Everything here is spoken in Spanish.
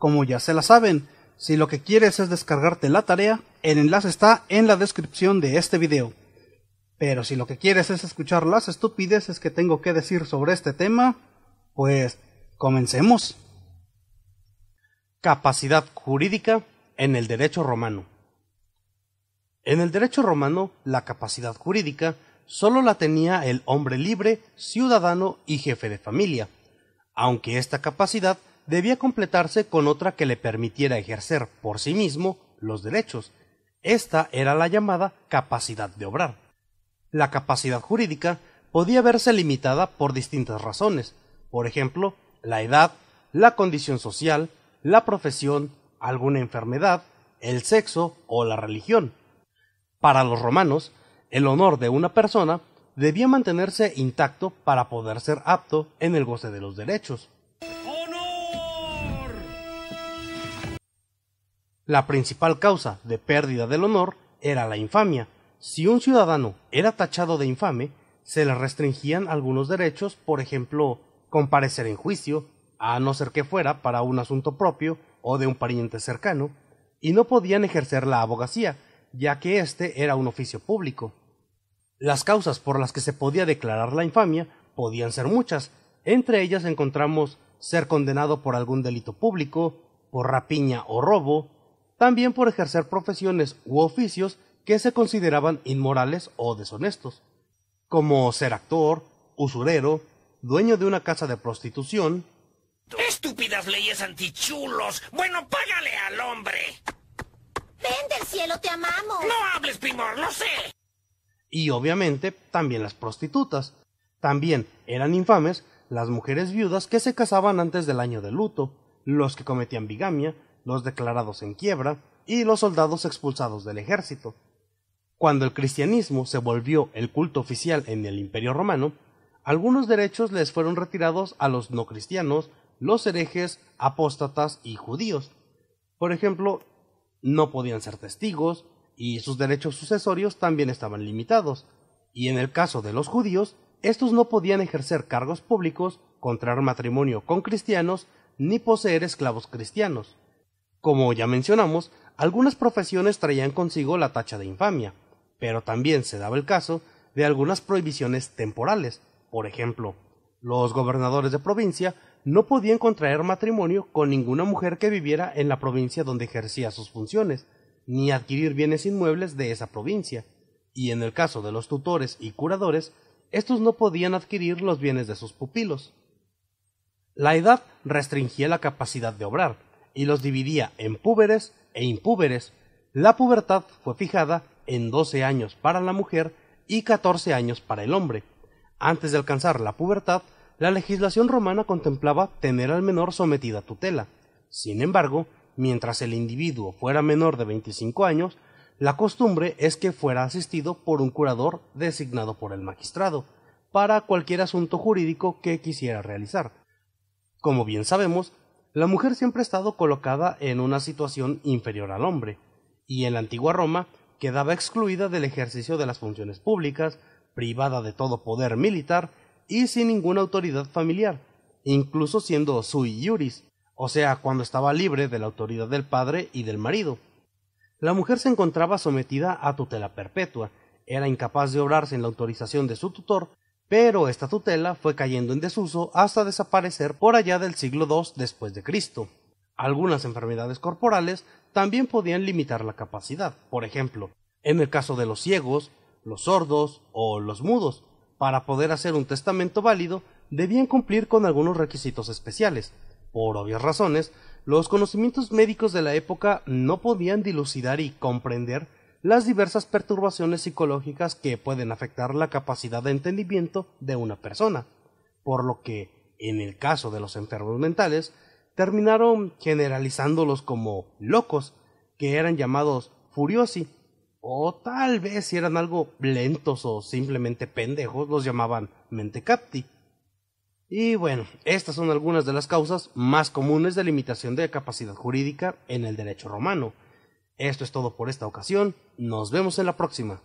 Como ya se la saben, si lo que quieres es descargarte la tarea, el enlace está en la descripción de este video. Pero si lo que quieres es escuchar las estupideces que tengo que decir sobre este tema, pues comencemos. Capacidad jurídica en el derecho romano. En el derecho romano, la capacidad jurídica solo la tenía el hombre libre, ciudadano y jefe de familia, aunque esta capacidad debía completarse con otra que le permitiera ejercer por sí mismo los derechos. Esta era la llamada capacidad de obrar. La capacidad jurídica podía verse limitada por distintas razones, por ejemplo, la edad, la condición social, la profesión, alguna enfermedad, el sexo o la religión. Para los romanos, el honor de una persona debía mantenerse intacto para poder ser apto en el goce de los derechos. La principal causa de pérdida del honor era la infamia. Si un ciudadano era tachado de infame, se le restringían algunos derechos, por ejemplo, comparecer en juicio, a no ser que fuera para un asunto propio o de un pariente cercano, y no podían ejercer la abogacía, ya que éste era un oficio público. Las causas por las que se podía declarar la infamia podían ser muchas, entre ellas encontramos ser condenado por algún delito público, por rapiña o robo, también por ejercer profesiones u oficios que se consideraban inmorales o deshonestos, como ser actor, usurero, dueño de una casa de prostitución. ¡Estúpidas leyes antichulos! Bueno, págale al hombre. Ven del cielo, te amamos. No hables, primor, lo sé. Y obviamente también las prostitutas. También eran infames las mujeres viudas que se casaban antes del año de luto, los que cometían bigamia, los declarados en quiebra y los soldados expulsados del ejército. Cuando el cristianismo se volvió el culto oficial en el Imperio romano, algunos derechos les fueron retirados a los no cristianos, los herejes, apóstatas y judíos. Por ejemplo, no podían ser testigos y sus derechos sucesorios también estaban limitados, y en el caso de los judíos, estos no podían ejercer cargos públicos, contraer matrimonio con cristianos, ni poseer esclavos cristianos. Como ya mencionamos, algunas profesiones traían consigo la tacha de infamia, pero también se daba el caso de algunas prohibiciones temporales. Por ejemplo, los gobernadores de provincia no podían contraer matrimonio con ninguna mujer que viviera en la provincia donde ejercía sus funciones, ni adquirir bienes inmuebles de esa provincia. Y en el caso de los tutores y curadores, estos no podían adquirir los bienes de sus pupilos. La edad restringía la capacidad de obrar, y los dividía en púberes e impúberes. La pubertad fue fijada en 12 años para la mujer y 14 años para el hombre. Antes de alcanzar la pubertad, la legislación romana contemplaba tener al menor sometido a tutela. Sin embargo, mientras el individuo fuera menor de 25 años, la costumbre es que fuera asistido por un curador designado por el magistrado, para cualquier asunto jurídico que quisiera realizar. Como bien sabemos, la mujer siempre ha estado colocada en una situación inferior al hombre, y en la antigua Roma quedaba excluida del ejercicio de las funciones públicas, privada de todo poder militar y sin ninguna autoridad familiar, incluso siendo sui iuris, o sea, cuando estaba libre de la autoridad del padre y del marido. La mujer se encontraba sometida a tutela perpetua, era incapaz de obrar en la autorización de su tutor pero esta tutela fue cayendo en desuso hasta desaparecer por allá del siglo II después de Cristo. Algunas enfermedades corporales también podían limitar la capacidad, por ejemplo, en el caso de los ciegos, los sordos o los mudos, para poder hacer un testamento válido debían cumplir con algunos requisitos especiales. Por obvias razones, los conocimientos médicos de la época no podían dilucidar y comprender las diversas perturbaciones psicológicas que pueden afectar la capacidad de entendimiento de una persona, por lo que, en el caso de los enfermos mentales, terminaron generalizándolos como locos, que eran llamados furiosi, o tal vez si eran algo lentos o simplemente pendejos, los llamaban mentecapti. Y bueno, estas son algunas de las causas más comunes de limitación de capacidad jurídica en el derecho romano, esto es todo por esta ocasión. Nos vemos en la próxima.